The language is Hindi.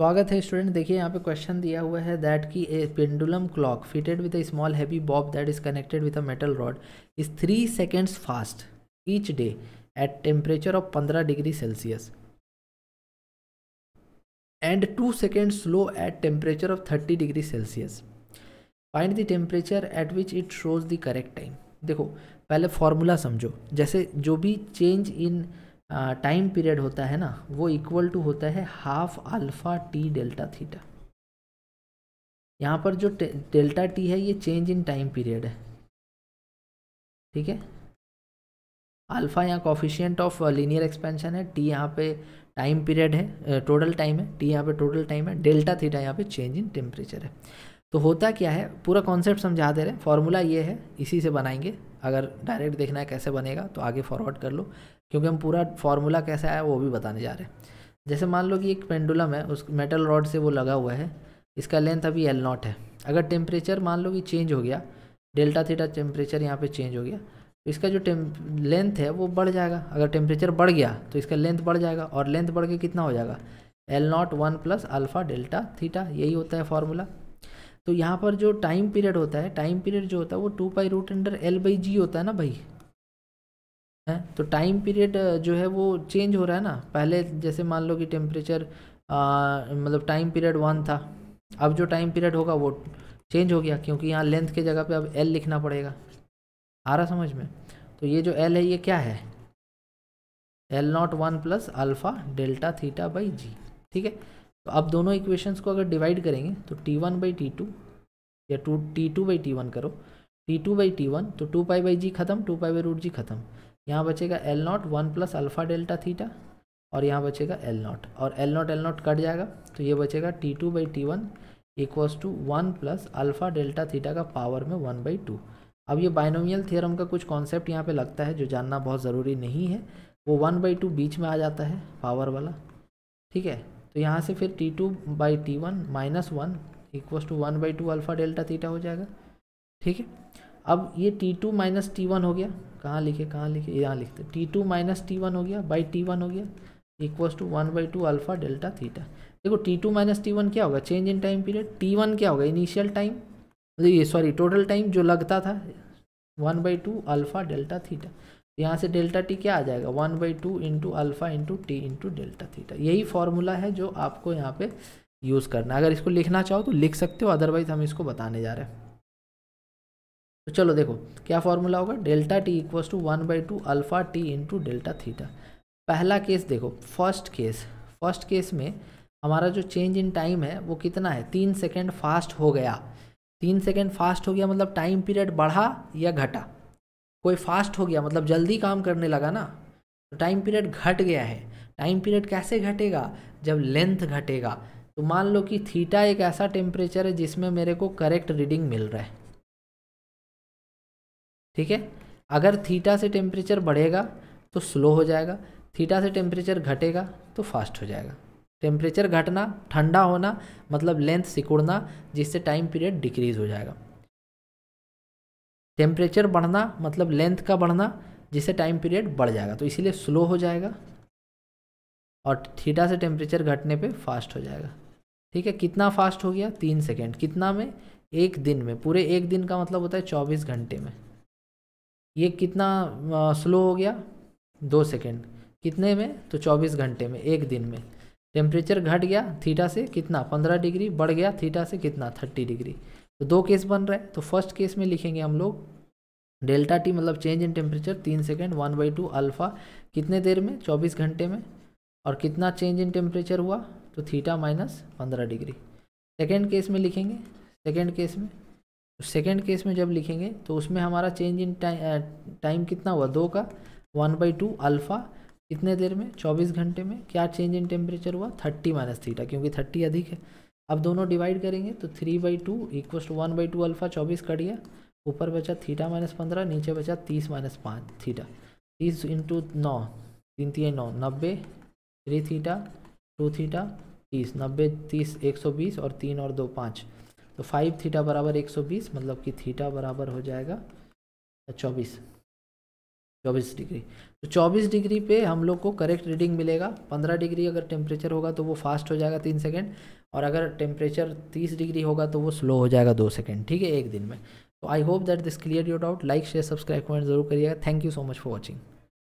स्वागत है स्टूडेंट देखिए यहाँ पे क्वेश्चन दिया हुआ है दैट की a pendulum clock fitted with a small heavy bob that is connected with a metal rod is three seconds fast each day at temperature of पंद्रह degree Celsius and two second slow at temperature of thirty degree Celsius find the temperature at which it shows the correct time देखो पहले फॉर्मूला समझो जैसे जो भी चेंज इन टाइम पीरियड होता है ना वो इक्वल टू होता है half alpha T delta theta यहाँ पर जो डेल्टा टी है ये चेंज इन टाइम पीरियड है ठीक है अल्फ़ा यहाँ कॉफिशियंट ऑफ लीनियर एक्सपेंशन है टी यहाँ पे टाइम पीरियड है टोटल uh, टाइम है टी यहाँ पे टोटल टाइम है डेल्टा थीटा यहाँ पे चेंज इन टेम्परेचर है तो होता क्या है पूरा कॉन्सेप्ट समझा दे रहे हैं फॉर्मूला ये है इसी से बनाएंगे अगर डायरेक्ट देखना है कैसे बनेगा तो आगे फॉरवर्ड कर लो क्योंकि हम पूरा फार्मूला कैसा आया वो भी बताने जा रहे हैं जैसे मान लो कि एक पेंडुलम है उस मेटल रॉड से वो लगा हुआ है इसका लेंथ अभी एल नॉट है अगर टेम्परेचर मान लो कि चेंज हो गया डेल्टा थीटा टेम्परेचर यहाँ पे चेंज हो गया तो इसका जो लेंथ है वो बढ़ जाएगा अगर टेम्परेचर बढ़ गया तो इसका लेंथ बढ़ जाएगा और लेंथ बढ़ के कितना हो जाएगा L naught one plus alpha delta theta यही होता है फार्मूला तो यहाँ पर जो टाइम पीरियड होता है टाइम पीरियड जो होता है वो two pi root under L by G होता है ना भाई है तो टाइम पीरियड जो है वो चेंज हो रहा है ना पहले जैसे मान लो कि टेम्परेचर मतलब टाइम पीरियड वन था अब जो टाइम पीरियड होगा वो चेंज हो गया क्योंकि यहाँ लेंथ के जगह पे अब एल लिखना पड़ेगा आ रहा समझ में तो ये जो एल है ये क्या है L naught one plus alpha delta theta by G ठीक है तो अब दोनों इक्वेशंस को अगर डिवाइड करेंगे तो T one by T two या two T two by T one करो T two by T one तो टू पाई बाई जी खत्म two pi by root G खत्म यहाँ बचेगा L naught one plus alpha delta theta और यहाँ बचेगा एल नॉट और L naught L naught cut जाएगा तो ये बचेगा T two by T one equals to one plus alpha delta theta का पावर में वन बाई टू अब ये बाइनोमियल थ्योरम का कुछ कॉन्सेप्ट यहाँ पे लगता है जो जानना बहुत ज़रूरी नहीं है वो वन बाई टू बीच में आ जाता है पावर वाला ठीक है तो यहाँ से फिर T two by T one minus one equals to one by two alpha delta theta हो जाएगा ठीक है अब ये T two minus T one हो गया कहाँ लिखे कहाँ लिखे यहाँ लिखते T two minus T one हो गया बाई टी वन हो गया equals to one by two alpha delta theta देखो T two minus T one क्या होगा change in time period T one क्या होगा इनिशियल टाइम ये सॉरी टोटल टाइम जो लगता था one by two alpha delta theta यहाँ से डेल्टा टी क्या आ जाएगा one by two into alpha into T into delta theta यही फॉर्मूला है जो आपको यहाँ पे यूज़ करना है अगर इसको लिखना चाहो तो लिख सकते हो अदरवाइज हम इसको बताने जा रहे हैं तो चलो देखो क्या फॉर्मूला होगा delta T equals to one by two alpha T into delta theta पहला केस देखो फर्स्ट केस फर्स्ट केस में हमारा जो चेंज इन टाइम है वो कितना है तीन सेकेंड फास्ट हो गया तीन सेकेंड फास्ट हो गया मतलब टाइम पीरियड बढ़ा या घटा कोई फास्ट हो गया मतलब जल्दी काम करने लगा ना तो टाइम पीरियड घट गया है टाइम पीरियड कैसे घटेगा जब लेंथ घटेगा तो मान लो कि थीटा एक ऐसा टेम्परेचर है जिसमें मेरे को करेक्ट रीडिंग मिल रहा है ठीक है अगर थीटा से टेम्परेचर बढ़ेगा तो स्लो हो जाएगा थीटा से टेम्परेचर घटेगा तो फास्ट हो जाएगा टेम्परेचर घटना ठंडा होना मतलब लेंथ सिकुड़ना जिससे टाइम पीरियड डिक्रीज हो जाएगा टेम्परेचर बढ़ना मतलब लेंथ का बढ़ना जिससे टाइम पीरियड बढ़ जाएगा तो इसीलिए स्लो हो जाएगा और थीटा से टेम्परेचर घटने पे फास्ट हो जाएगा ठीक है कितना फास्ट हो गया तीन सेकेंड कितना में एक दिन में पूरे एक दिन का मतलब होता है चौबीस घंटे में ये कितना स्लो हो गया दो सेकेंड कितने में तो चौबीस घंटे में एक दिन में टेम्परेचर घट गया थीटा से कितना पंद्रह डिग्री बढ़ गया थीटा से कितना थर्टी डिग्री तो दो केस बन रहे हैं तो फर्स्ट केस में लिखेंगे हम लोग डेल्टा टी मतलब चेंज इन टेम्परेचर तीन second one by two alpha कितने देर में चौबीस घंटे में और कितना चेंज इन टेम्परेचर हुआ तो थीटा माइनस पंद्रह डिग्री सेकेंड केस में लिखेंगे सेकेंड केस में सेकेंड केस में जब लिखेंगे तो उसमें हमारा चेंज इन टाइम टाइम कितना हुआ दो का वन बाई टू अल्फ़ा कितने देर में चौबीस घंटे में क्या चेंज इन टेम्परेचर हुआ थर्टी माइनस थीटा क्योंकि थर्टी अधिक है अब दोनों डिवाइड करेंगे तो थ्री बाई टू इक्व to one by two alpha चौबीस कट गया ऊपर बचा थीटा माइनस पंद्रह नीचे बचा तीस माइनस पाँच थीटा तीस इंटू नौ तीन तीन नौ नब्बे थ्री थीटा टू थीटा तीस नब्बे तीस एक सौ बीस और तीन और दो पाँच तो फाइव थीटा बराबर एक सौ बीस मतलब कि थीटा बराबर हो जाएगा चौबीस चौबीस डिग्री तो चौबीस डिग्री पे हम लोग को करेक्ट रीडिंग मिलेगा पंद्रह डिग्री अगर टेम्परेचर होगा तो वो फास्ट हो जाएगा तीन सेकेंड और अगर टेम्परेचर तीस डिग्री होगा तो वो स्लो हो जाएगा दो सेकेंड ठीक है एक दिन में तो I hope that this clear your doubt like share subscribe comment जरूर करिएगा thank you so much for watching